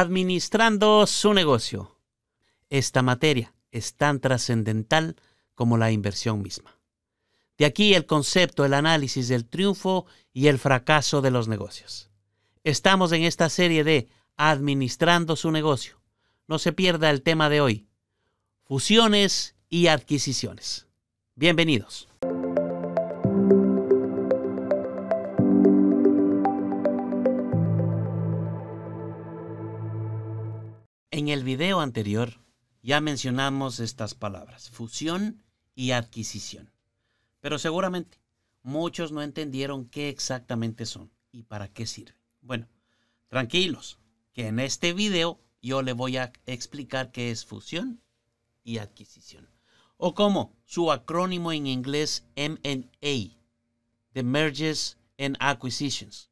administrando su negocio. Esta materia es tan trascendental como la inversión misma. De aquí el concepto, el análisis del triunfo y el fracaso de los negocios. Estamos en esta serie de Administrando su negocio. No se pierda el tema de hoy, fusiones y adquisiciones. Bienvenidos. video anterior ya mencionamos estas palabras, fusión y adquisición. Pero seguramente muchos no entendieron qué exactamente son y para qué sirven. Bueno, tranquilos, que en este video yo le voy a explicar qué es fusión y adquisición. O como su acrónimo en inglés M&A, de Mergers and Acquisitions.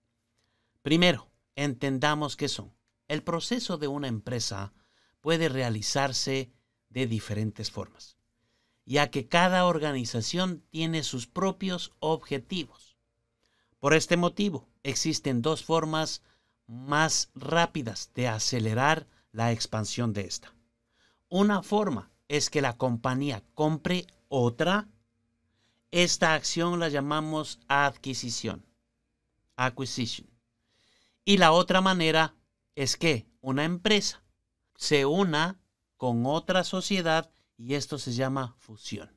Primero, entendamos qué son. El proceso de una empresa puede realizarse de diferentes formas, ya que cada organización tiene sus propios objetivos. Por este motivo, existen dos formas más rápidas de acelerar la expansión de esta. Una forma es que la compañía compre otra. Esta acción la llamamos adquisición. Acquisition. Y la otra manera es que una empresa se una con otra sociedad y esto se llama fusión.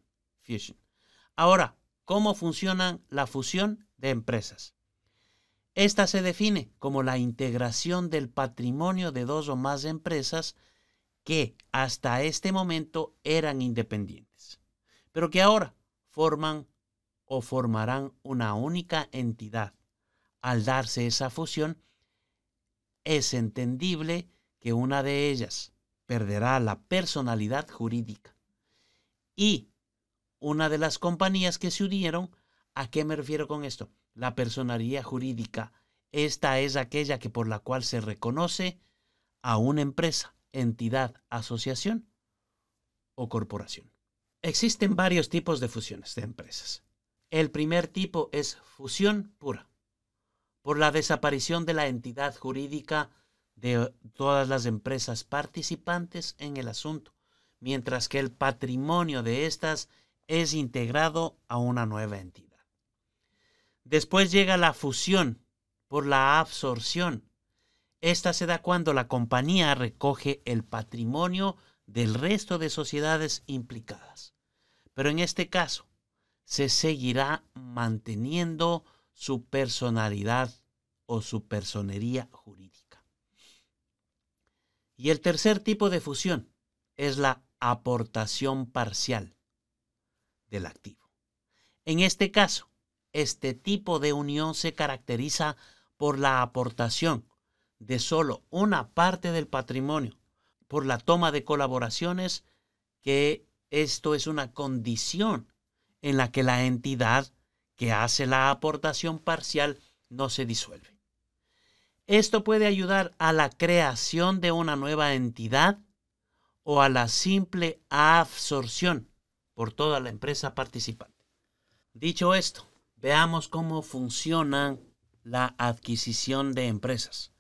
Ahora, ¿cómo funciona la fusión de empresas? Esta se define como la integración del patrimonio de dos o más empresas que hasta este momento eran independientes, pero que ahora forman o formarán una única entidad. Al darse esa fusión, es entendible que una de ellas perderá la personalidad jurídica. Y una de las compañías que se unieron, ¿a qué me refiero con esto? La personalidad jurídica. Esta es aquella que por la cual se reconoce a una empresa, entidad, asociación o corporación. Existen varios tipos de fusiones de empresas. El primer tipo es fusión pura, por la desaparición de la entidad jurídica de todas las empresas participantes en el asunto, mientras que el patrimonio de estas es integrado a una nueva entidad. Después llega la fusión por la absorción. Esta se da cuando la compañía recoge el patrimonio del resto de sociedades implicadas. Pero en este caso, se seguirá manteniendo su personalidad o su personería jurídica. Y el tercer tipo de fusión es la aportación parcial del activo. En este caso, este tipo de unión se caracteriza por la aportación de solo una parte del patrimonio, por la toma de colaboraciones, que esto es una condición en la que la entidad que hace la aportación parcial no se disuelve. Esto puede ayudar a la creación de una nueva entidad o a la simple absorción por toda la empresa participante. Dicho esto, veamos cómo funciona la adquisición de empresas.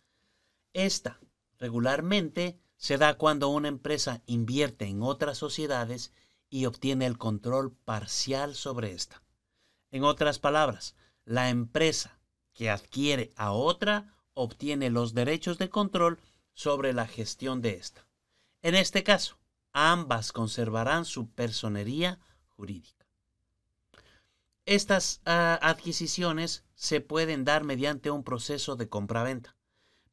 Esta regularmente se da cuando una empresa invierte en otras sociedades y obtiene el control parcial sobre esta. En otras palabras, la empresa que adquiere a otra obtiene los derechos de control sobre la gestión de esta. En este caso, ambas conservarán su personería jurídica. Estas ah, adquisiciones se pueden dar mediante un proceso de compraventa,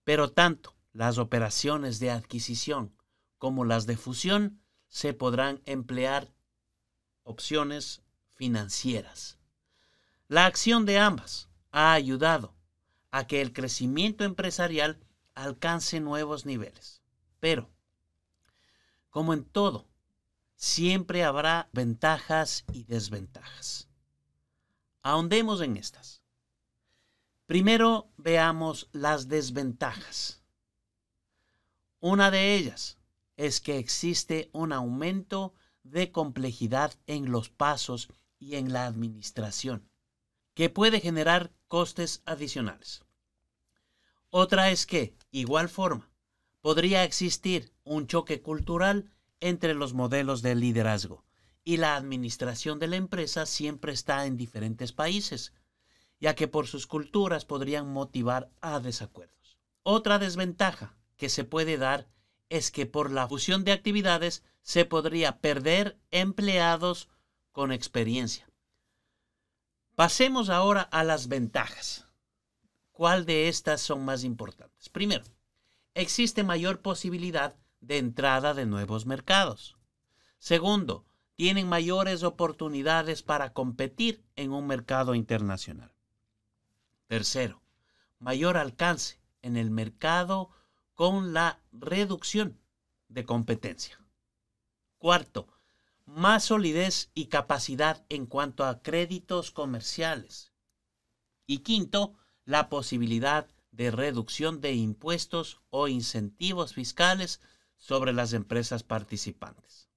pero tanto las operaciones de adquisición como las de fusión se podrán emplear opciones financieras. La acción de ambas ha ayudado a que el crecimiento empresarial alcance nuevos niveles. Pero, como en todo, siempre habrá ventajas y desventajas. Ahondemos en estas. Primero veamos las desventajas. Una de ellas es que existe un aumento de complejidad en los pasos y en la administración que puede generar costes adicionales. Otra es que, igual forma, podría existir un choque cultural entre los modelos de liderazgo y la administración de la empresa siempre está en diferentes países, ya que por sus culturas podrían motivar a desacuerdos. Otra desventaja que se puede dar es que por la fusión de actividades se podría perder empleados con experiencia, Pasemos ahora a las ventajas. ¿Cuál de estas son más importantes? Primero, existe mayor posibilidad de entrada de nuevos mercados. Segundo, tienen mayores oportunidades para competir en un mercado internacional. Tercero, mayor alcance en el mercado con la reducción de competencia. Cuarto, más solidez y capacidad en cuanto a créditos comerciales. Y quinto, la posibilidad de reducción de impuestos o incentivos fiscales sobre las empresas participantes.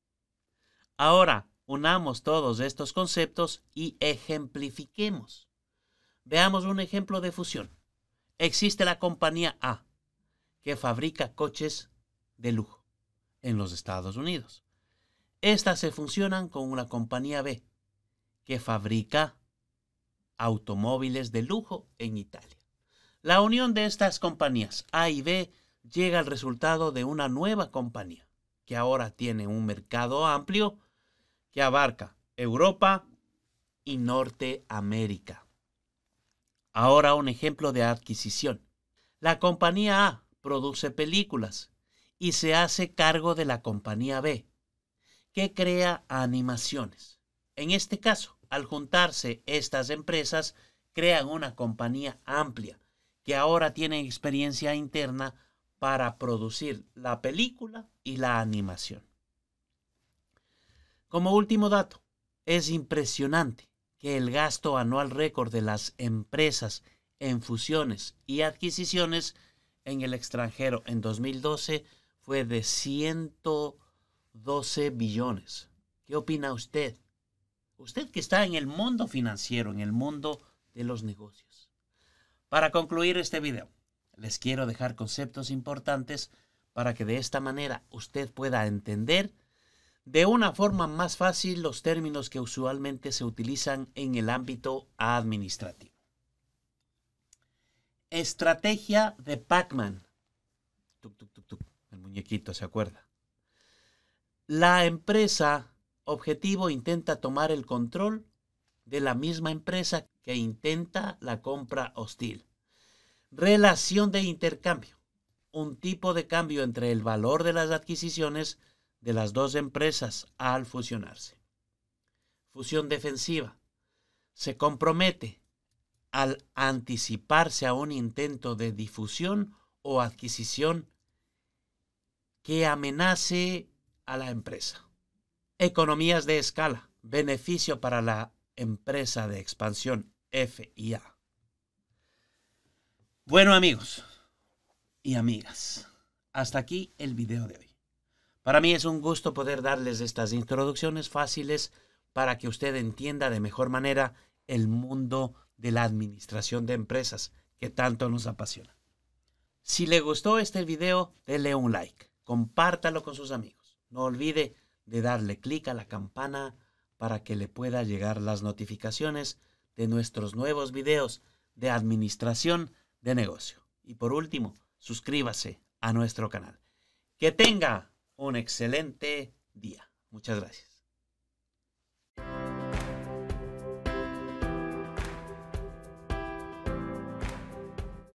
Ahora, unamos todos estos conceptos y ejemplifiquemos. Veamos un ejemplo de fusión. Existe la compañía A, que fabrica coches de lujo en los Estados Unidos. Estas se funcionan con una compañía B que fabrica automóviles de lujo en Italia. La unión de estas compañías A y B llega al resultado de una nueva compañía que ahora tiene un mercado amplio que abarca Europa y Norteamérica. Ahora un ejemplo de adquisición. La compañía A produce películas y se hace cargo de la compañía B que crea animaciones. En este caso, al juntarse estas empresas, crean una compañía amplia que ahora tiene experiencia interna para producir la película y la animación. Como último dato, es impresionante que el gasto anual récord de las empresas en fusiones y adquisiciones en el extranjero en 2012 fue de 100 12 billones. ¿Qué opina usted? Usted que está en el mundo financiero, en el mundo de los negocios. Para concluir este video, les quiero dejar conceptos importantes para que de esta manera usted pueda entender de una forma más fácil los términos que usualmente se utilizan en el ámbito administrativo. Estrategia de Pac-Man. El muñequito, ¿se acuerda? la empresa objetivo intenta tomar el control de la misma empresa que intenta la compra hostil. Relación de intercambio. Un tipo de cambio entre el valor de las adquisiciones de las dos empresas al fusionarse. Fusión defensiva. Se compromete al anticiparse a un intento de difusión o adquisición que amenace a la empresa. Economías de escala, beneficio para la empresa de expansión FIA. Bueno amigos y amigas, hasta aquí el video de hoy. Para mí es un gusto poder darles estas introducciones fáciles para que usted entienda de mejor manera el mundo de la administración de empresas que tanto nos apasiona. Si le gustó este video, dele un like, compártalo con sus amigos. No olvide de darle clic a la campana para que le pueda llegar las notificaciones de nuestros nuevos videos de administración de negocio. Y por último, suscríbase a nuestro canal. Que tenga un excelente día. Muchas gracias.